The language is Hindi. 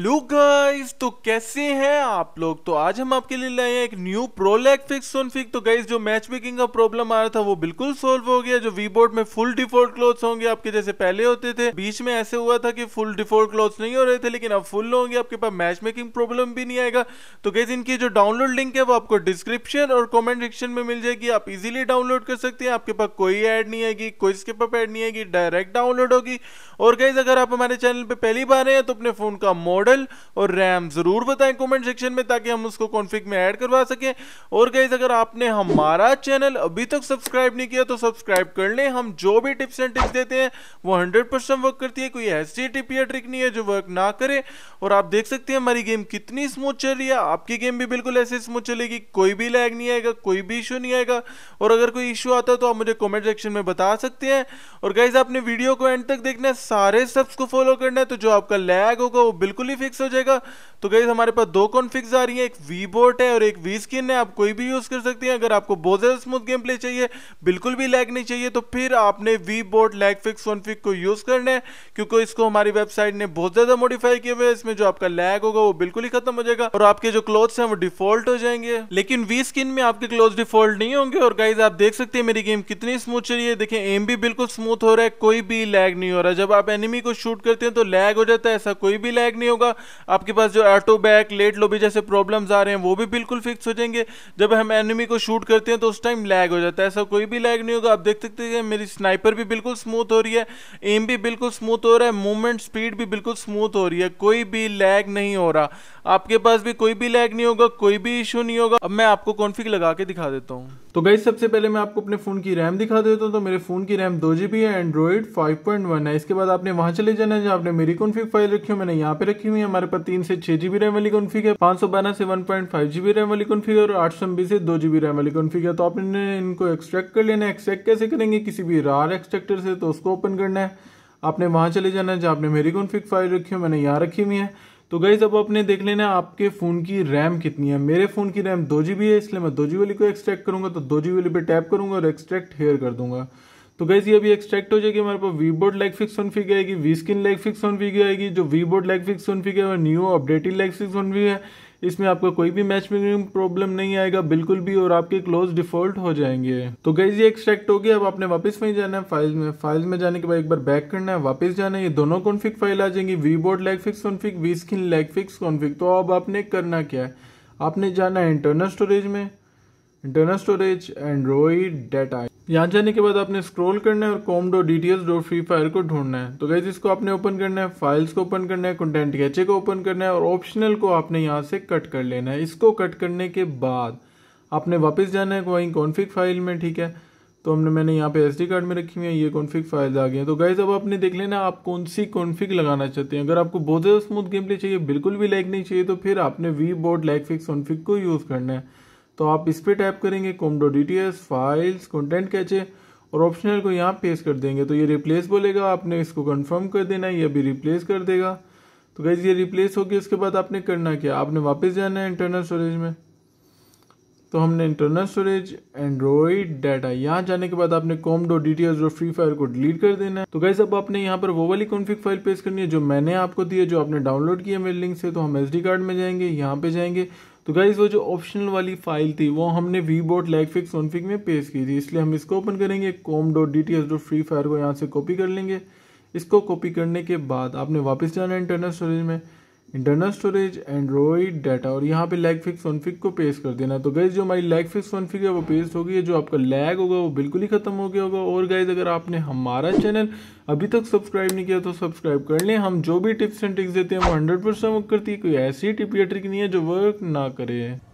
हेलो गाइस तो कैसे हैं आप लोग तो आज हम आपके लिए लाए हैं एक न्यू प्रोलैक फिक्स फिक तो गाइस जो मैच मेकिंग का प्रॉब्लम आ रहा था वो बिल्कुल सोल्व हो गया जो वी बोर्ड में फुल डिफॉल्ट क्लोथ्स होंगे आपके जैसे पहले होते थे बीच में ऐसे हुआ था कि फुल डिफॉल्ट क्लोथ्स नहीं हो रहे थे लेकिन अब फुल होंगे आपके पास मैच मेकिंग प्रॉब्लम भी नहीं आएगा तो गैस इनकी जो डाउनलोड लिंक है वो आपको डिस्क्रिप्शन और कॉमेंट सेक्शन में मिल जाएगी आप इजिली डाउनलोड कर सकते हैं आपके पास कोई एड नहीं आएगी कोई इसके पास एड नहीं आएगी डायरेक्ट डाउनलोड होगी और गाइज अगर आप हमारे चैनल पर पहली बार आए हैं तो अपने फोन का मॉडल मॉडल और रैम ज़रूर बताएं कमेंट सेक्शन में ताकि हम उसको कॉन्फ़िग में ऐड करवा सकें और गाइज अगर आपने हमारा चैनल अभी तक सब्सक्राइब नहीं किया तो सब्सक्राइब कर लें हम जो भी टिप्स एंड टिप्स देते हैं वो हंड्रेड वर्क करती है कोई ऐसी टिप या ट्रिक नहीं है जो वर्क ना करे और आप देख सकते हैं हमारी गेम कितनी स्मूथ चल रही है आपकी गेम भी बिल्कुल ऐसे स्मूथ चलेगी कोई भी लैग नहीं आएगा कोई भी इशू नहीं आएगा और अगर कोई इशू आता है तो आप मुझे कॉमेंट सेक्शन में बता सकते हैं और गाइज आपने वीडियो को एंड तक देखना है सारे स्टेप्स को फॉलो करना है तो जो आपका लैग होगा वो बिल्कुल ही फिक्स हो जाएगा तो गई हमारे पास दो कौन फिक्स आ रही है एक वी बोट है और एक वी स्किन है आप कोई भी यूज़ कर सकते हैं अगर आपको बहुत ज़्यादा स्मूथ गेम प्ले चाहिए बिल्कुल भी लैग नहीं चाहिए तो फिर आपने V bot lag fix config को यूज़ करना है क्योंकि इसको हमारी वेबसाइट ने बहुत ज़्यादा मॉडिफाई किया हुआ है इसमें जो आपका लैग होगा वो बिल्कुल ही खत्म हो जाएगा और आपके जो क्लोथ्स हैं वो डिफॉल्ट हो जाएंगे लेकिन वी स्किन में आपके क्लोथ डिफॉल्ट नहीं होंगे और गाइज आप देख सकते हैं मेरी गेम कितनी स्मूथ चल रही है देखें एम भी बिल्कुल स्मूथ हो रहा है कोई भी लैग नहीं हो रहा जब आप एनिमी को शूट करते हैं तो लैग हो जाता है ऐसा कोई भी लैग नहीं होगा आपके पास जो ऑटो बैक लेट लोबी जैसे प्रॉब्लम्स आ रहे हैं वो भी बिल्कुल फिक्स हो जाएंगे जब हम एनिमी को शूट करते हैं तो उस टाइम लैग हो जाता है ऐसा कोई भी लैग नहीं होगा आप देख सकते हैं मेरी स्नाइपर भी बिल्कुल स्मूथ हो रही है एम भी बिल्कुल स्मूथ हो रहा है मूवमेंट स्पीड भी बिल्कुल स्मूथ हो रही है कोई भी लैग नहीं हो रहा आपके पास भी कोई भी लैग नहीं होगा कोई भी इशू नहीं होगा अब मैं आपको कॉन्फिक लगा के दिखा देता हूँ तो गई सबसे पहले मैं आपको अपने फोन की रैम दिखा देता हूँ तो मेरे फोन की रैम दो जीबी है एंड्रॉइड फाइव पॉइंट वन है इसके बाद आपने वहां चले जाना है जहाँ आपने मेरी कॉन्फिग फाइल रखी हो मैंने यहाँ पे रखी हुई है हमारे पास तीन से छह जीबी रैम वाली कॉन्फिग है पांच सौ बारह से one point five GB RAM वाली कॉन्फिग और आठ सौ एमबी से दो जीबी रैम वाली कॉन्फिग है तो आपने इनको एक्सट्रैक्ट कर लेना है एक्सट्रैक्ट कैसे करेंगे किसी भी रार एक्सट्रैक्टर से तो उसको ओपन करना है आपने वहां चले जाना है जहाँ आपने मेरी कॉन्फिग फाइल रखी है मैंने यहाँ रखी हुई है तो गाइज अब आपने देख लेना आपके फ़ोन की रैम कितनी है मेरे फ़ोन की रैम दो जी है इसलिए मैं दो जी वाली को एक्सट्रैक्ट करूंगा तो दो जी वाली पर टैप करूंगा और एक्सट्रैक्ट हेयर कर दूंगा तो गैस ये अभी एक्सट्रैक्ट हो जाएगी हमारे पास V board lag fix config आएगी V skin lag fix config आएगी जो V board lag fix config है new updated lag fix config है इसमें आपका कोई भी मैच मेकिंग प्रॉब्लम नहीं आएगा बिल्कुल भी और आपके क्लोज डिफॉल्ट हो जाएंगे तो गैस ये एक्सट्रैक्ट होगी अब आपने वापस वहीं जाना है फाइल में फाइल में जाने के बाद एक बार बैक करना है वापस जाना है ये दोनों कॉन्फिक फाइल आ जाएंगी V board lag fix config V skin lag fix config तो अब आपने करना क्या है आपने जाना है इंटरनल स्टोरेज में इंटरनल स्टोरेज एंड्रॉइड डेटा यहाँ जाने के बाद आपने स्क्रॉल करना है और com dot details dot Free Fire को ढूंढना है तो गैस इसको आपने ओपन करना है फाइल्स को ओपन करना है कंटेंट कैचे को ओपन करना है और ऑप्शनल को आपने यहाँ से कट कर लेना है इसको कट करने के बाद आपने वापस जाना है वहीं कॉन्फिक फाइल में ठीक है तो हमने मैंने यहाँ पे एस कार्ड में रखी हुई है ये कॉन्फिक फाइल्स आ गई हैं तो गाइज अब आपने देख लेना आप कौन सी कॉन्फिक लगाना चाहते हैं अगर आपको बहुत ज़्यादा स्मूथ गेम प्ले चाहिए बिल्कुल भी लैग नहीं चाहिए तो फिर आपने V board lag fix config को यूज़ करना है तो आप इस पर टाइप करेंगे com dot D files content cache और ऑप्शनल को यहाँ पेश कर देंगे तो ये रिप्लेस बोलेगा आपने इसको कंफर्म कर देना है ये भी रिप्लेस कर देगा तो गैस ये रिप्लेस होगी उसके बाद आपने करना क्या आपने वापस जाना है इंटरनल स्टोरेज में तो हमने इंटरनल स्टोरेज एंड्रॉयड डाटा यहाँ जाने के बाद आपने कॉम डो डी और फ्री फायर को डिलीट कर देना है तो गैस अब आपने यहाँ पर वो वाली कॉन्फिक फाइल पेश करनी है जो मैंने आपको दी है जो आपने डाउनलोड किया मेरे लिंक से तो हम एस कार्ड में जाएंगे यहाँ पे जाएंगे तो गाइज वो जो ऑप्शनल वाली फाइल थी वो हमने वी बोट लैग फिक्स में पेश की थी इसलिए हम इसको ओपन करेंगे com dot D T S dot Free Fire को यहाँ से कॉपी कर लेंगे इसको कॉपी करने के बाद आपने वापस जाना है इंटरनल स्टोरेज में इंटरनल स्टोरेज एंड्रॉइड डाटा और यहाँ पे लैग फिक्स वन फिक को पेस्ट कर देना तो गैस जो हमारी लैग फिक्स वन फिक है वो पेस्ट होगी है जो आपका लैग होगा वो बिल्कुल ही खत्म हो गया होगा और गैस अगर आपने हमारा चैनल अभी तक सब्सक्राइब नहीं किया तो सब्सक्राइब कर लें हम जो भी टिप्स एंड ट्रिक्स देते हैं वो हंड्रेड परसेंट वर्क करती है कोई ऐसी टिप या ट्रिक नहीं है जो वर्क ना करे